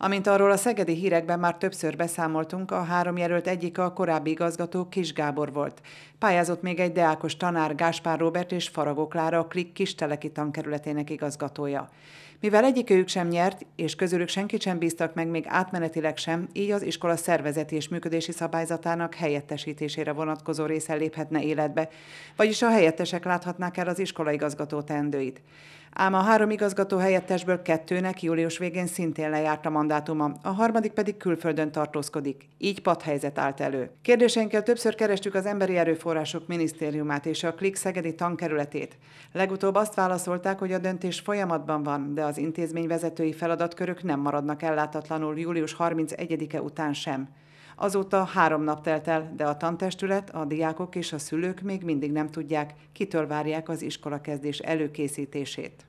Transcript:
Amint arról a szegedi hírekben már többször beszámoltunk, a három jelölt egyik a korábbi igazgató Kis Gábor volt. Pályázott még egy deákos tanár Gáspár Robert és Faragó Klára a Klik Kisteleki tankerületének igazgatója. Mivel egyikőjük sem nyert, és közülük senkit sem bíztak meg még átmenetileg sem, így az iskola szervezeti és működési szabályzatának helyettesítésére vonatkozó része léphetne életbe, vagyis a helyettesek láthatnák el az iskola igazgató teendőit. Ám a három igazgató helyettesből kettőnek július végén szintén lejárt a mandátuma, a harmadik pedig külföldön tartózkodik. Így padhelyzet állt elő. Kérdéseinkkel többször kerestük az Emberi Erőforrások Minisztériumát és a KLIK Szegedi tankerületét. Legutóbb azt válaszolták, hogy a döntés folyamatban van, de az intézmény vezetői feladatkörök nem maradnak ellátatlanul július 31-e után sem. Azóta három nap telt el, de a tantestület, a diákok és a szülők még mindig nem tudják, kitől várják az iskolakezdés előkészítését.